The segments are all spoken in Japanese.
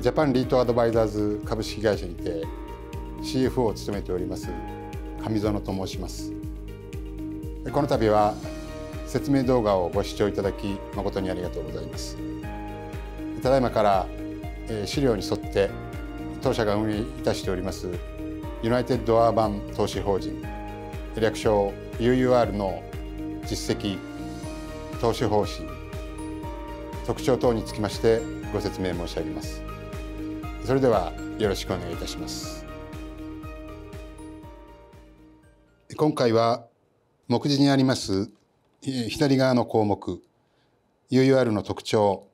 ジャパンリートアドバイザーズ株式会社にて CFO を務めております上園と申しますこの度は説明動画をご視聴いただき誠にありがとうございますただいまから資料に沿って当社が運営いたしておりますユナイテッドアーバン投資法人略称 UUR の実績投資方針特徴等につきましてご説明申し上げますそれではよろしくお願いいたします今回は目次にあります左側の項目 UUR の特徴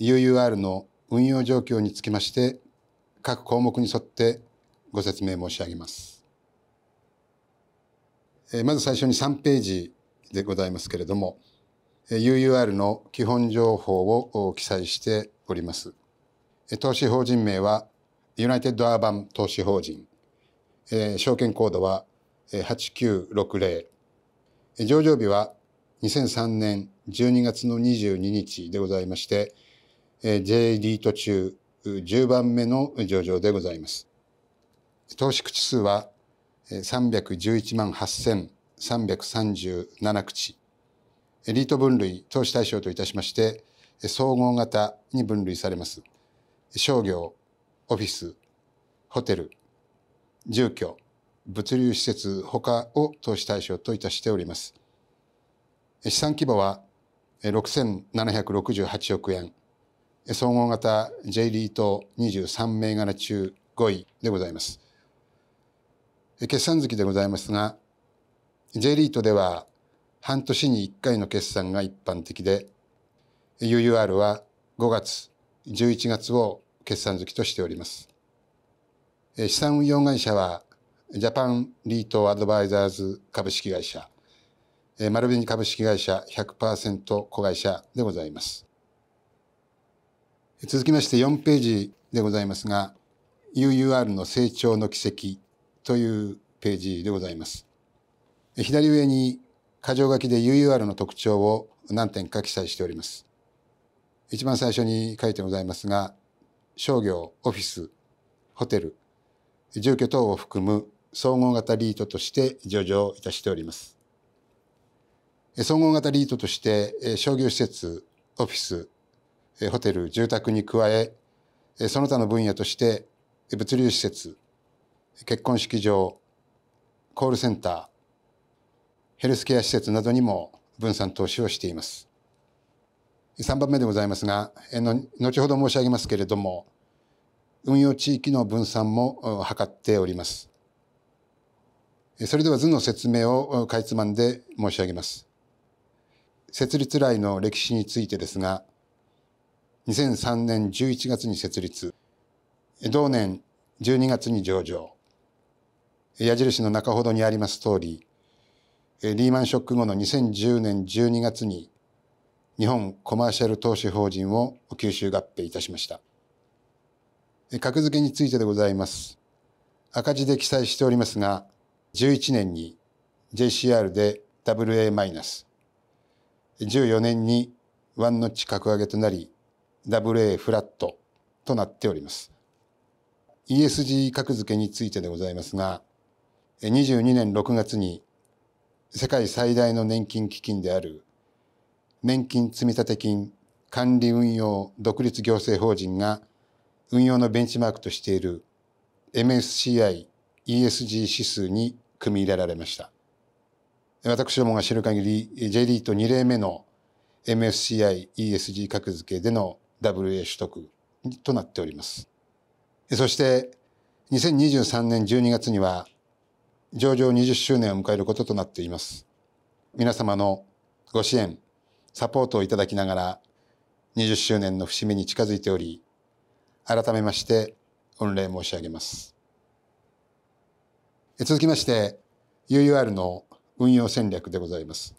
UUR の運用状況につきまして各項目に沿ってご説明申し上げます。まず最初に3ページでございますけれども UUR の基本情報を記載しております。投資法人名はユナイテッドアーバン投資法人、えー、証券コードは8960上場日は2003年12月の22日でございまして、えー、J リート中10番目の上場でございます投資口数は311万8337口リート分類投資対象といたしまして総合型に分類されます商業、オフィス、ホテル、住居、物流施設ほかを投資対象といたしております。資産規模は6768億円、総合型 J リート23銘柄中5位でございます。決算月でございますが、J リートでは半年に1回の決算が一般的で、UUR は5月、11月を決算月としております。資産運用会社は、ジャパンリートアドバイザーズ株式会社、丸紅株式会社100%子会社でございます。続きまして4ページでございますが、UUR の成長の軌跡というページでございます。左上に箇条書きで UUR の特徴を何点か記載しております。一番最初に書いてございますが、商業、オフィス、ホテル、住居等を含む総合型リートとして上場いたしております。総合型リートとして商業施設、オフィス、ホテル、住宅に加え、その他の分野として物流施設、結婚式場、コールセンター、ヘルスケア施設などにも分散投資をしています。3番目でございますが、後ほど申し上げますけれども、運用地域の分散も図っております。それでは図の説明をかいつまんで申し上げます。設立来の歴史についてですが、2003年11月に設立、同年12月に上場、矢印の中ほどにあります通り、リーマンショック後の2010年12月に日本コマーシャル投資法人を吸収合併いたしました。格付けについてでございます。赤字で記載しておりますが、11年に JCR で AA-、14年にワンノッチ格上げとなり、AA フラットとなっております。ESG 格付けについてでございますが、22年6月に世界最大の年金基金である年金積立金管理運用独立行政法人が運用のベンチマークとしている MSCI ESG 指数に組み入れられました。私どもが知る限り J リート2例目の MSCI ESG 格付けでの WA 取得となっております。そして2023年12月には上場20周年を迎えることとなっています。皆様のご支援、サポートをいただきながら20周年の節目に近づいており改めまして御礼申し上げます続きまして UUR の運用戦略でございます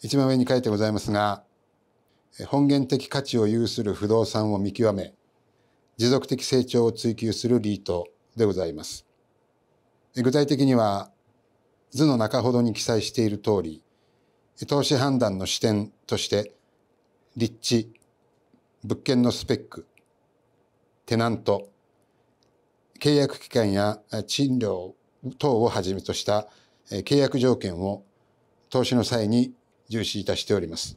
一番上に書いてございますが本源的価値を有する不動産を見極め持続的成長を追求するリートでございます具体的には図の中ほどに記載している通り投資判断の視点として立地物件のスペックテナント契約期間や賃料等をはじめとした契約条件を投資の際に重視いたしております。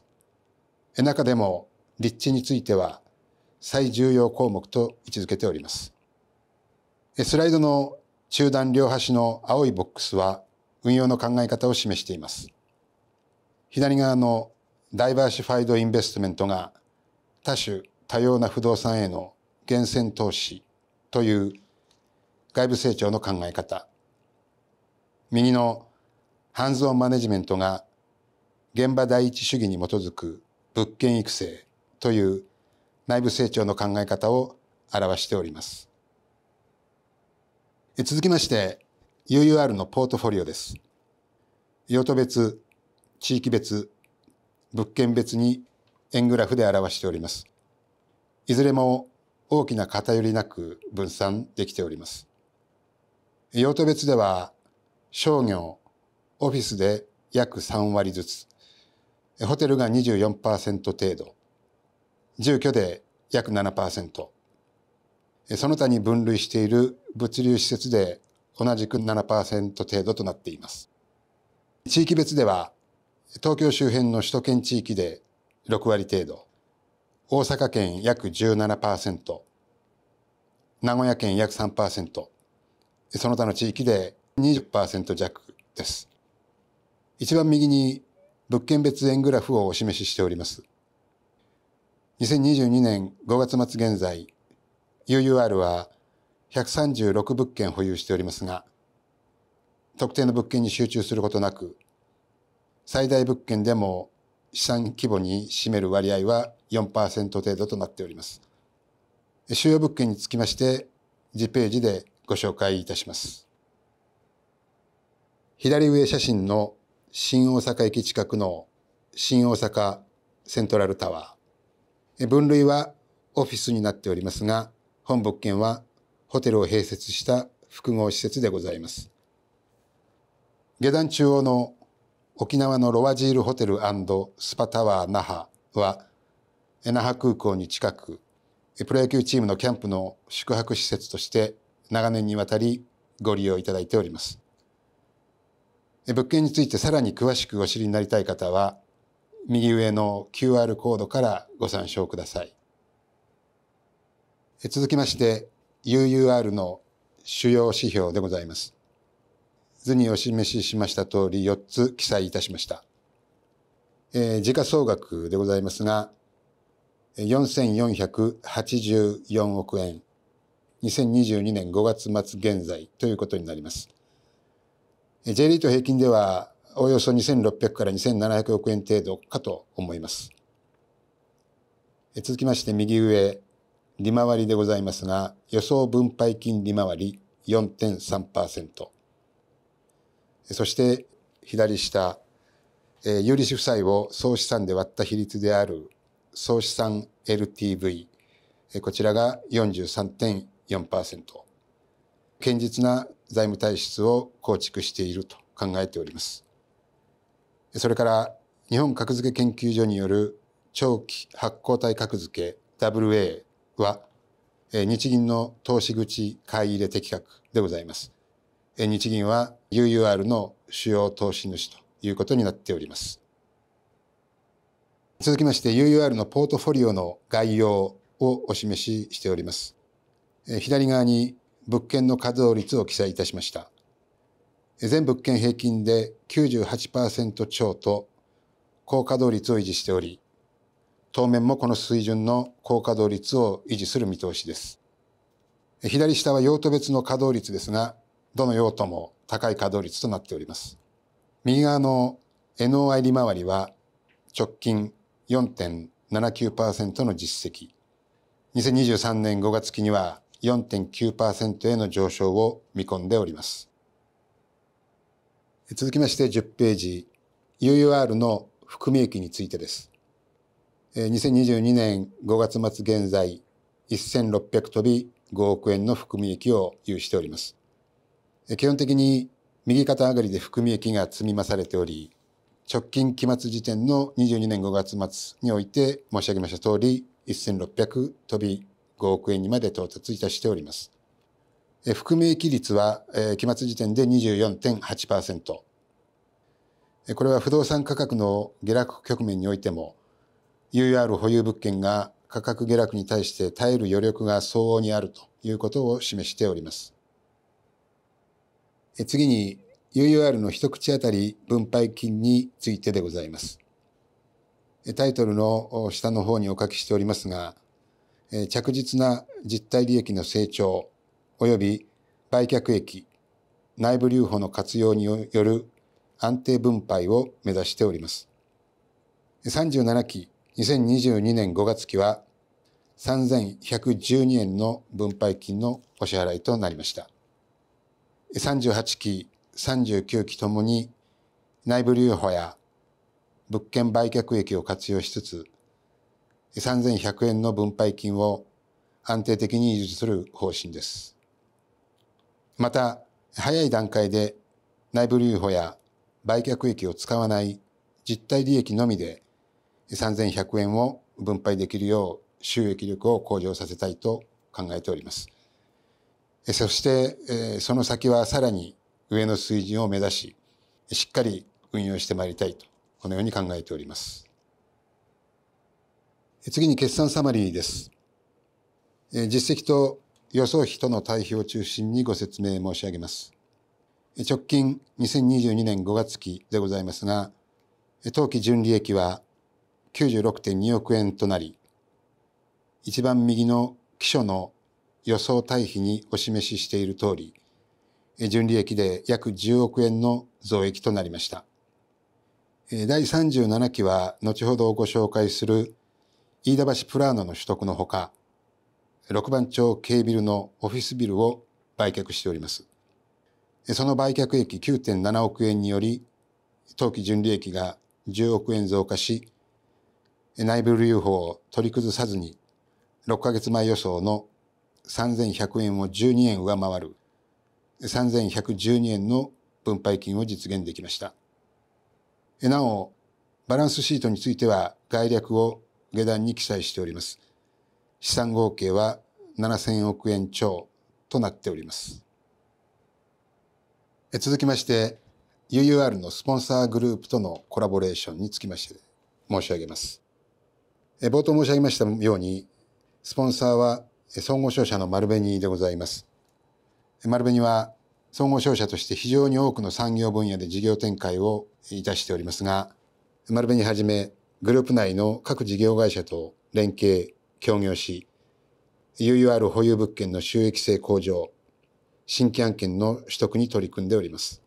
中でも立地については最重要項目と位置づけております。スライドの中段両端の青いボックスは運用の考え方を示しています。左側のダイバーシファイドインベストメントが多種多様な不動産への源泉投資という外部成長の考え方。右のハンズオンマネジメントが現場第一主義に基づく物件育成という内部成長の考え方を表しております。続きまして UUR のポートフォリオです。用途別地域別、物件別に円グラフで表しております。いずれも大きな偏りなく分散できております。用途別では商業、オフィスで約3割ずつ、ホテルが24%程度、住居で約7%、その他に分類している物流施設で同じく7%程度となっています。地域別では東京周辺の首都圏地域で6割程度、大阪県約17%、名古屋県約3%、その他の地域で20%弱です。一番右に物件別円グラフをお示ししております。2022年5月末現在、UUR は136物件保有しておりますが、特定の物件に集中することなく、最大物件でも資産規模に占める割合は4%程度となっております。主要物件につきまして次ページでご紹介いたします。左上写真の新大阪駅近くの新大阪セントラルタワー。分類はオフィスになっておりますが、本物件はホテルを併設した複合施設でございます。下段中央の沖縄のロワジールホテルスパタワー那覇は那覇空港に近くプロ野球チームのキャンプの宿泊施設として長年にわたりご利用いただいております物件についてさらに詳しくお知りになりたい方は右上の QR コードからご参照ください続きまして UUR の主要指標でございます図にお示ししました通り4つ記載いたしました。えー、時価総額でございますが、4484億円、2022年5月末現在ということになります。J リート平均ではおよそ2600から2700億円程度かと思います。続きまして右上、利回りでございますが、予想分配金利回り4.3%。そして左下、えー、有利子負債を総資産で割った比率である総資産 LTV、えー、こちらが43.4%。堅実な財務体質を構築していると考えております。それから日本格付け研究所による長期発行体格付け WA は日銀の投資口買い入れ的確でございます。日銀は UUR の主要投資主ということになっております。続きまして UUR のポートフォリオの概要をお示ししております。左側に物件の稼働率を記載いたしました。全物件平均で98%超と高稼働率を維持しており、当面もこの水準の高稼働率を維持する見通しです。左下は用途別の稼働率ですが、どの用途も高い稼働率となっております。右側の NOI 利回りは直近4.79%の実績。2023年5月期には4.9%への上昇を見込んでおります。続きまして10ページ、UUR の含み益についてです。2022年5月末現在、1600飛び5億円の含み益を有しております。基本的に右肩上がりで含み益が積み増されており、直近期末時点の22年5月末において申し上げました通り、1600飛び5億円にまで到達いたしております。含み益率は、期末時点で24.8%。これは不動産価格の下落局面においても、UR 保有物件が価格下落に対して耐える余力が相応にあるということを示しております。次に UUR の一口当たり分配金についてでございます。タイトルの下の方にお書きしておりますが、着実な実体利益の成長及び売却益、内部留保の活用による安定分配を目指しております。37期2022年5月期は3112円の分配金のお支払いとなりました。38期、39期ともに内部留保や物件売却益を活用しつつ、3100円の分配金を安定的に維持する方針です。また、早い段階で内部留保や売却益を使わない実体利益のみで3100円を分配できるよう収益力を向上させたいと考えております。そして、その先はさらに上の水準を目指し、しっかり運用してまいりたいと、このように考えております。次に決算サマリーです。実績と予想費との対比を中心にご説明申し上げます。直近2022年5月期でございますが、当期純利益は96.2億円となり、一番右の基礎の予想対比にお示ししている通り、純利益で約10億円の増益となりました。第37期は後ほどご紹介する飯田橋プラーノの取得のほか、6番町 K ビルのオフィスビルを売却しております。その売却益9.7億円により、当期純利益が10億円増加し、内部留保を取り崩さずに、6ヶ月前予想の3100円を12円上回る3112円の分配金を実現できました。なお、バランスシートについては概略を下段に記載しております。資産合計は7000億円超となっております。続きまして、UUR のスポンサーグループとのコラボレーションにつきまして申し上げます。冒頭申し上げましたように、スポンサーは総合商社の丸紅でございます。丸紅は総合商社として非常に多くの産業分野で事業展開をいたしておりますが、丸紅はじめグループ内の各事業会社と連携、協業し、UUR 保有物件の収益性向上、新規案件の取得に取り組んでおります。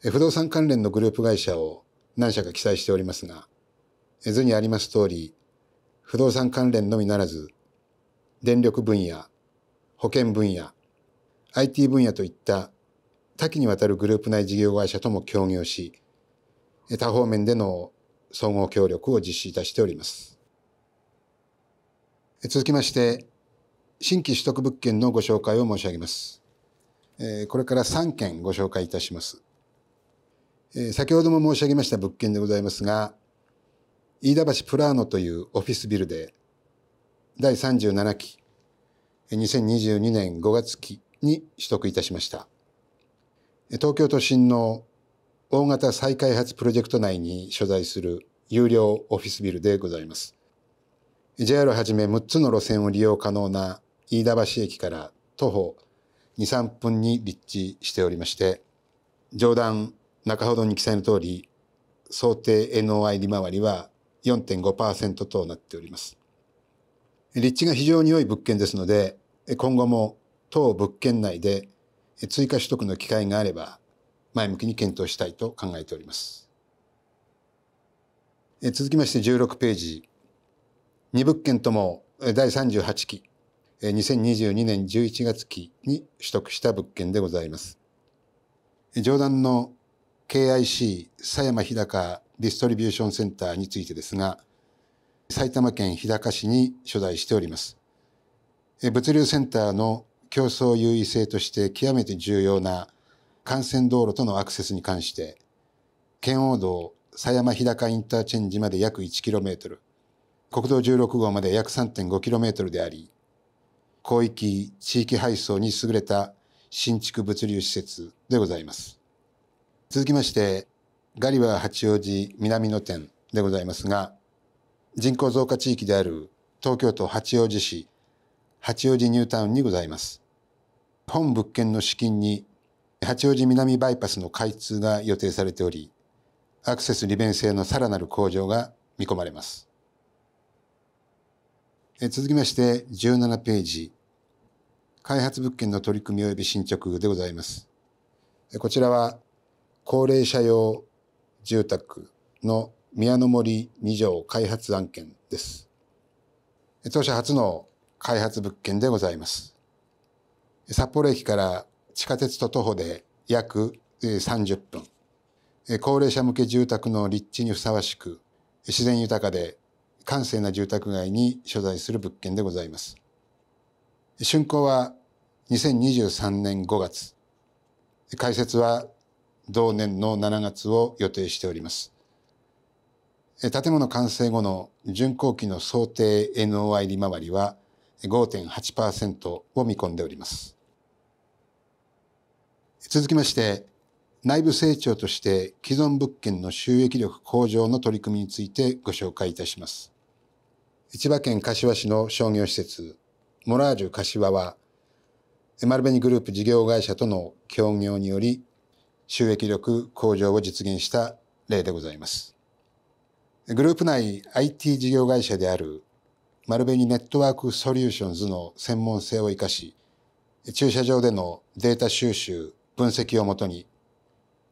不動産関連のグループ会社を何社か記載しておりますが、図にあります通り、不動産関連のみならず、電力分野、保険分野、IT 分野といった多岐にわたるグループ内事業会社とも協業し、多方面での総合協力を実施いたしております。続きまして、新規取得物件のご紹介を申し上げます。これから3件ご紹介いたします。先ほども申し上げました物件でございますが、飯田橋プラーノというオフィスビルで、第37期2022年5月期に取得いたしました東京都心の大型再開発プロジェクト内に所在する有料オフィスビルでございます JR をはじめ6つの路線を利用可能な飯田橋駅から徒歩23分に立地しておりまして上段中ほどに記載の通り想定 NOI 利回りは4.5%となっております立地が非常に良い物件ですので、今後も当物件内で追加取得の機会があれば、前向きに検討したいと考えております。続きまして16ページ。2物件とも第38期、2022年11月期に取得した物件でございます。上段の KIC 佐山日高ディストリビューションセンターについてですが、埼玉県日高市に所在しております。物流センターの競争優位性として極めて重要な幹線道路とのアクセスに関して、圏央道狭山日高インターチェンジまで約 1km、国道16号まで約 3.5km であり、広域地域配送に優れた新築物流施設でございます。続きまして、ガリバー八王子南の店でございますが、人口増加地域である東京都八王子市八王子ニュータウンにございます。本物件の資金に八王子南バイパスの開通が予定されており、アクセス利便性のさらなる向上が見込まれます。え続きまして17ページ、開発物件の取り組み及び進捗でございます。こちらは高齢者用住宅の宮の森二条開発案件です。当社初の開発物件でございます。札幌駅から地下鉄と徒歩で約30分。高齢者向け住宅の立地にふさわしく、自然豊かで閑静な住宅街に所在する物件でございます。竣工は2023年5月。開設は同年の7月を予定しております。建物完成後の巡航期の想定 NOI 利回りは5.8%を見込んでおります。続きまして、内部成長として既存物件の収益力向上の取り組みについてご紹介いたします。千葉県柏市の商業施設、モラージュ柏は、丸紅グループ事業会社との協業により収益力向上を実現した例でございます。グループ内 IT 事業会社である丸紅ネットワークソリューションズの専門性を生かし、駐車場でのデータ収集、分析をもとに、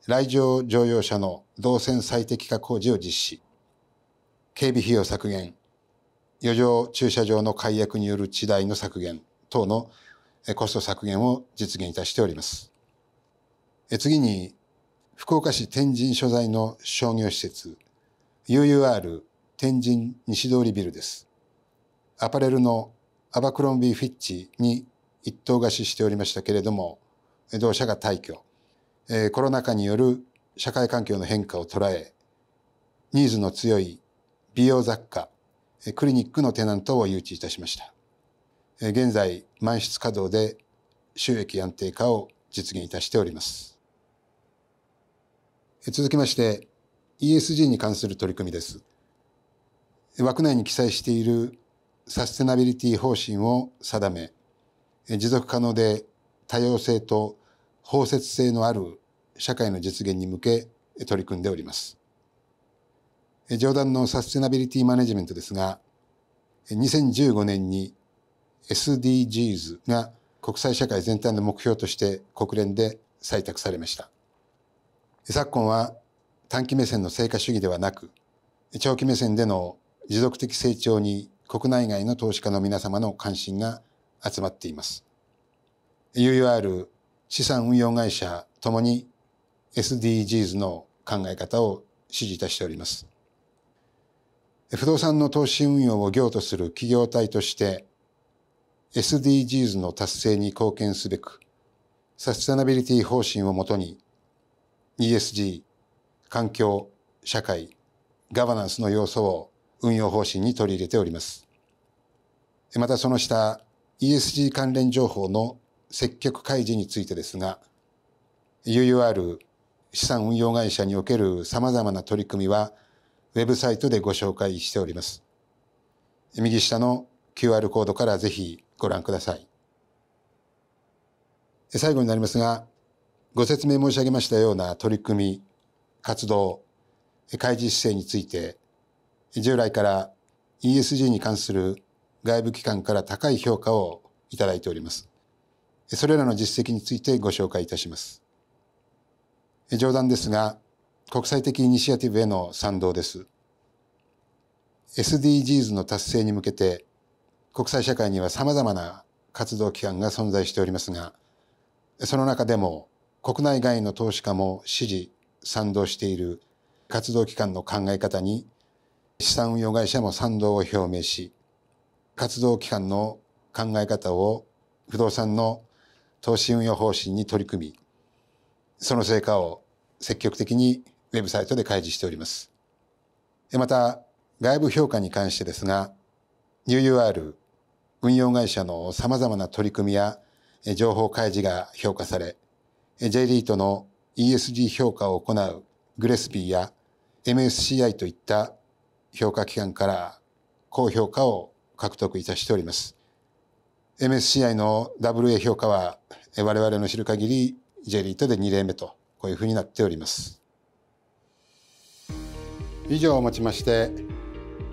来場乗用車の動線最適化工事を実施、警備費用削減、余剰駐車場の解約による地代の削減等のコスト削減を実現いたしております。次に、福岡市天神所在の商業施設、UUR 天神西通りビルです。アパレルのアバクロンビー・フィッチに一棟貸ししておりましたけれども、同社が退去、えコロナ禍による社会環境の変化を捉え、ニーズの強い美容雑貨、クリニックのテナントを誘致いたしました。現在、満室稼働で収益安定化を実現いたしております。続きまして、ESG に関する取り組みです。枠内に記載しているサステナビリティ方針を定め、持続可能で多様性と包摂性のある社会の実現に向け取り組んでおります。上段のサステナビリティマネジメントですが、2015年に SDGs が国際社会全体の目標として国連で採択されました。昨今は短期目線の成果主義ではなく長期目線での持続的成長に国内外の投資家の皆様の関心が集まっています UUR 資産運用会社ともに SDGs の考え方を支持いたしております不動産の投資運用を業とする企業体として SDGs の達成に貢献すべくサステナビリティ方針をもとに ESG 環境、社会、ガバナンスの要素を運用方針に取り入れております。またその下、ESG 関連情報の積極開示についてですが、UUR 資産運用会社における様々な取り組みは、ウェブサイトでご紹介しております。右下の QR コードからぜひご覧ください。最後になりますが、ご説明申し上げましたような取り組み、活動、開示姿勢について、従来から ESG に関する外部機関から高い評価をいただいております。それらの実績についてご紹介いたします。冗談ですが、国際的イニシアティブへの賛同です。SDGs の達成に向けて、国際社会には様々な活動機関が存在しておりますが、その中でも国内外の投資家も支持、賛同している活動機関の考え方に資産運用会社も賛同を表明し活動機関の考え方を不動産の投資運用方針に取り組みその成果を積極的にウェブサイトで開示しておりますまた外部評価に関してですがニュ UUR 運用会社のさまざまな取り組みや情報開示が評価され J リートの ESG 評価を行うグレスビーや MSCI といった評価機関から高評価を獲得いたしております。MSCI の WA 評価は我々の知る限り J リートで2例目とこういうふうになっております。以上をもちまして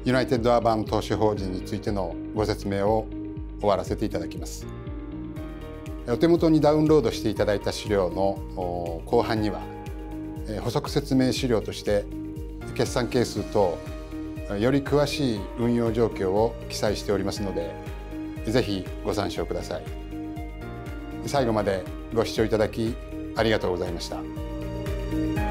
ユナイテッドアーバン投資法人についてのご説明を終わらせていただきます。お手元にダウンロードしていただいた資料の後半には補足説明資料として決算係数等より詳しい運用状況を記載しておりますのでぜひご参照ください最後までご視聴いただきありがとうございました。